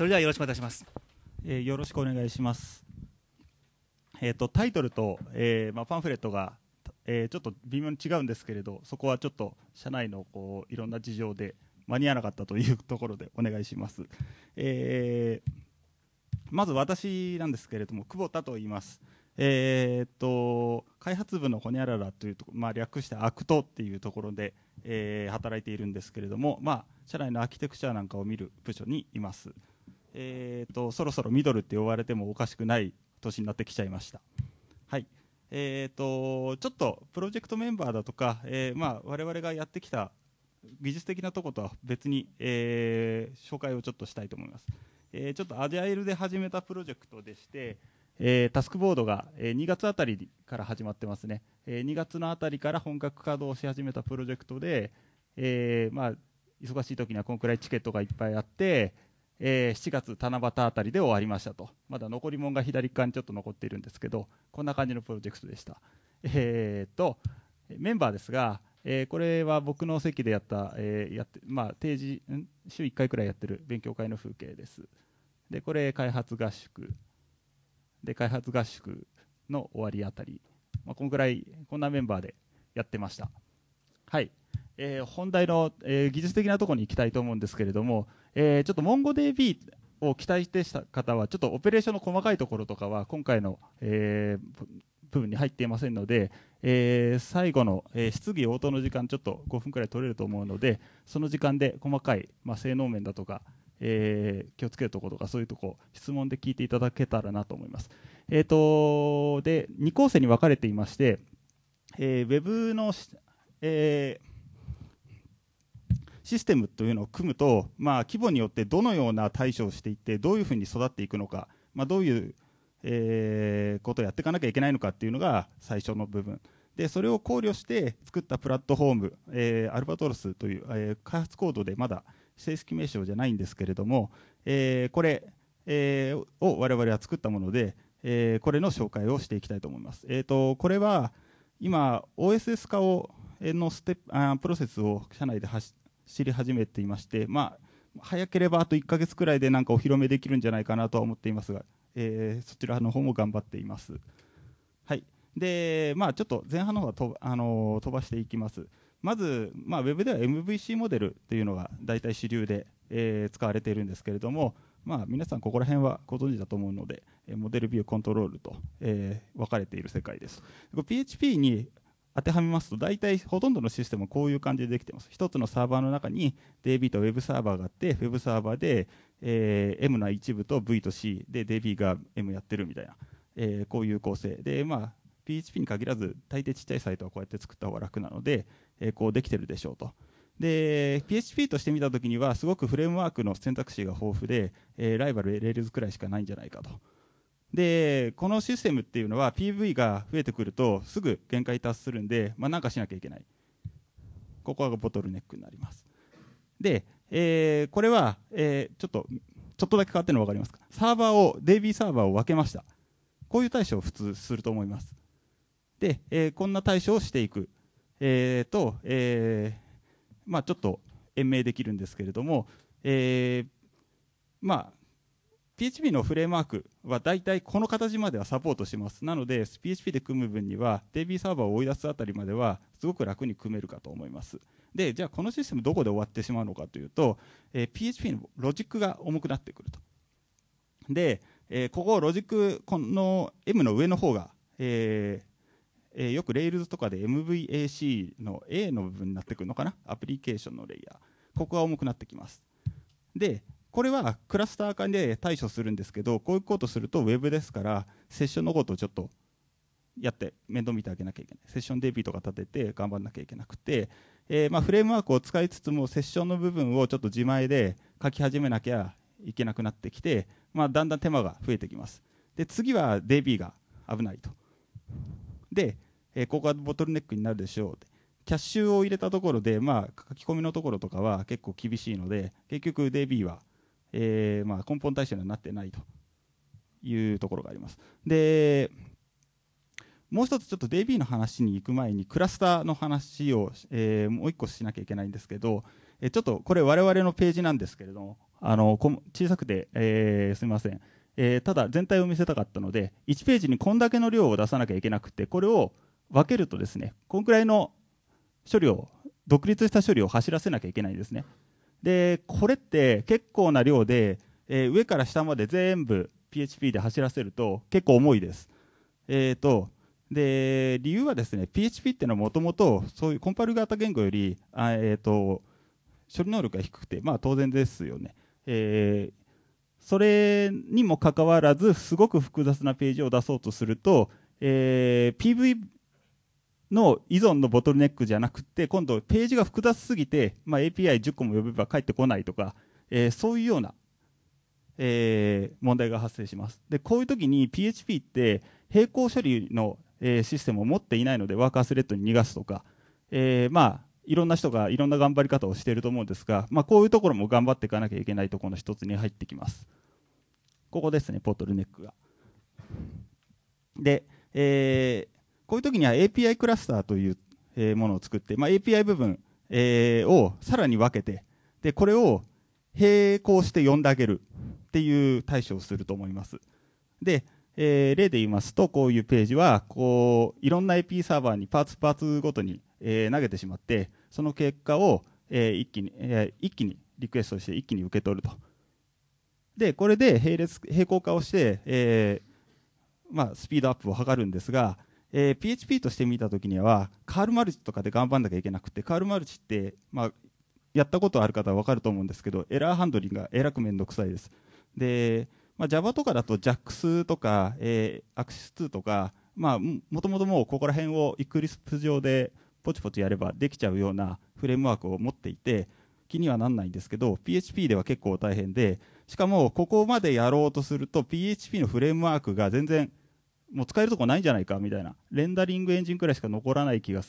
それではよろしくお願いします。えー、よろしくお願いします。えっ、ー、とタイトルと、えー、まあパンフレットが、えー、ちょっと微妙に違うんですけれど、そこはちょっと社内のこういろんな事情で間に合わなかったというところでお願いします。えー、まず私なんですけれども、久保田と言います。えー、っと開発部のホニャララというと、まあ、略してアクトっていうところで、えー、働いているんですけれども、まあ、社内のアーキテクチャなんかを見る部署にいます。えーと、そろそろミドルって呼ばれてもおかしくない年になってきちゃいました。はいえーと、ちょっとプロジェクトメンバーだとか、えーまあ、我々がやってきた技術的なとことは別に、えー、紹介をちょっとしたいと思います。えー、ちょっとアジャイルで始めたプロジェクトでして、えー、タスクボードが、えー、2月あたりから始まってますね、えー、2月のあたりから本格稼働し始めたプロジェクトで、えーまあ、忙しい時にはこのくらいチケットがいっぱいあって、えー、7月七夕あたりで終わりましたとまだ残り物が左側にちょっと残っているんですけどこんな感じのプロジェクトでした、えーと、とメンバーですが、えー、これは僕の席でやった、えーやってまあ、定時週1回くらいやってる勉強会の風景ですでこれ開発合宿で開発合宿の終わりあたり、まあ、このぐらいこんなメンバーでやってましたはい、えー、本題の、えー、技術的なところに行きたいと思うんですけれどもえー、ちょっと MongoDB を期待してした方は、ちょっとオペレーションの細かいところとかは、今回の、えー、部分に入っていませんので、えー、最後の、えー、質疑応答の時間、ちょっと5分くらい取れると思うので、その時間で細かい、まあ、性能面だとか、えー、気をつけるところとか、そういうとこ質問で聞いていただけたらなと思います。えーと、とで2構成に分かれていまして、えー、ウェブの、えーシステムというのを組むと、まあ、規模によってどのような対処をしていって、どういうふうに育っていくのか、まあ、どういう、えー、ことをやっていかなきゃいけないのかっていうのが最初の部分。でそれを考慮して作ったプラットフォーム、えー、アルバトロスという、えー、開発コードでまだ正式名称じゃないんですけれども、えー、これ、えー、を我々は作ったもので、えー、これの紹介をしていきたいと思います。えーと、これは今 OSS 化をのステップあプロセスを社内で知り始めていまして、まあ、早ければあと1か月くらいでなんかお披露目できるんじゃないかなとは思っていますが、えー、そちらの方も頑張っています。はいでまあ、ちょっと前半の方はと、あのー、飛ばしていきます。まず、まあ、ウェブでは MVC モデルというのが大体主流で、えー、使われているんですけれども、まあ、皆さんここら辺はご存知だと思うので、モデルビューコントロールと、えー、分かれている世界です。PHP に当てはめますと大体ほとんどのシステムはこういう感じでできてます1つのサーバーの中に DB と Web サーバーがあって Web サーバーで、えー、M の一部と V と C で DB が M やってるみたいな、えー、こういう構成でまあ PHP に限らず大抵ちっちゃいサイトはこうやって作った方が楽なので、えー、こうできてるでしょうとで PHP として見た時にはすごくフレームワークの選択肢が豊富で、えー、ライバル Rails くらいしかないんじゃないかとでこのシステムっていうのは PV が増えてくるとすぐ限界達するんで、まあ、なんかしなきゃいけないここがボトルネックになりますで、えー、これは、えー、ちょっとちょっとだけ変わってるの分かりますかサーバーを DB サーバーを分けましたこういう対処を普通すると思いますで、えー、こんな対処をしていく、えー、と、えーまあ、ちょっと延命できるんですけれども、えーまあ、PHP のフレームワークは大体この形まではサポートします。なので、PHP で組む分には、DB サーバーを追い出すあたりまでは、すごく楽に組めるかと思います。で、じゃあこのシステムどこで終わってしまうのかというと、えー、PHP のロジックが重くなってくると。で、えー、ここロジック、この M の上の方が、えー、えー、よく Rails とかで MVAC の A の部分になってくるのかなアプリケーションのレイヤー。ここが重くなってきます。で、これはクラスター間で対処するんですけど、こういうことすると Web ですから、セッションのことをちょっとやって面倒見てあげなきゃいけない。セッション DB とか立てて頑張らなきゃいけなくて、えー、まあフレームワークを使いつつも、セッションの部分をちょっと自前で書き始めなきゃいけなくなってきて、まあ、だんだん手間が増えてきます。で、次は DB が危ないと。で、えー、ここがボトルネックになるでしょう。キャッシュを入れたところで、まあ、書き込みのところとかは結構厳しいので、結局 DB はえー、まあ、根本対象にはなってないというところがあります。でもう一つちょっと DB の話に行く前にクラスターの話を、えー、もう一個しなきゃいけないんですけど、えー、ちょっとこれ我々のページなんですけれどもあの小さくて、えー、すみません、えー、ただ全体を見せたかったので1ページにこんだけの量を出さなきゃいけなくてこれを分けるとですねこんくらいの処理を独立した処理を走らせなきゃいけないんですねで、これって結構な量で、えー、上から下まで全部 PHP で走らせると結構重いです。えっ、ー、と、で、理由はですね、PHP っていうのはもともとそういうコンパイル型言語より、あえっ、ー、と、処理能力が低くて、まあ当然ですよね。えー、それにもかかわらず、すごく複雑なページを出そうとすると、えー、PV の依存のボトルネックじゃなくて、今度ページが複雑すぎて、まあ、API10 個も呼べば返ってこないとか、えー、そういうような、えー、問題が発生します。で、こういう時に PHP って並行処理の、えー、システムを持っていないのでワーカースレッドに逃がすとか、えー、まあ、いろんな人がいろんな頑張り方をしていると思うんですが、まあ、こういうところも頑張っていかなきゃいけないところの一つに入ってきます。ここですね、ボトルネックが。で、えこういう時には API クラスターというものを作って、まあ、API 部分、えをさらに分けて、で、これを並行して呼んであげるっていう対処をすると思います。で、えー、例で言いますと、こういうページは、こう、いろんな AP サーバーにパーツパーツごとに、えー、投げてしまって、その結果を、えー、一気に、えー、一気にリクエストして一気に受け取ると。で、これで並列、並行化をして、えー、まあ、スピードアップを図るんですが、えー、PHP として見た時にはカールマルチとかで頑張んなきゃいけなくてカールマルチって、まあ、やったことある方は分かると思うんですけどエラーハンドリングがえらく面倒くさいです。でまあ、Java とかだと JAX とか、えー、a c c s 2とか、まあ、もともともうここら辺を e クリスプ上でポチポチやればできちゃうようなフレームワークを持っていて気にはならないんですけど PHP では結構大変でしかもここまでやろうとすると PHP のフレームワークが全然もう使えるとこないんじゃないかみたいな、レンダリングエンジンくらいしか残らない気がす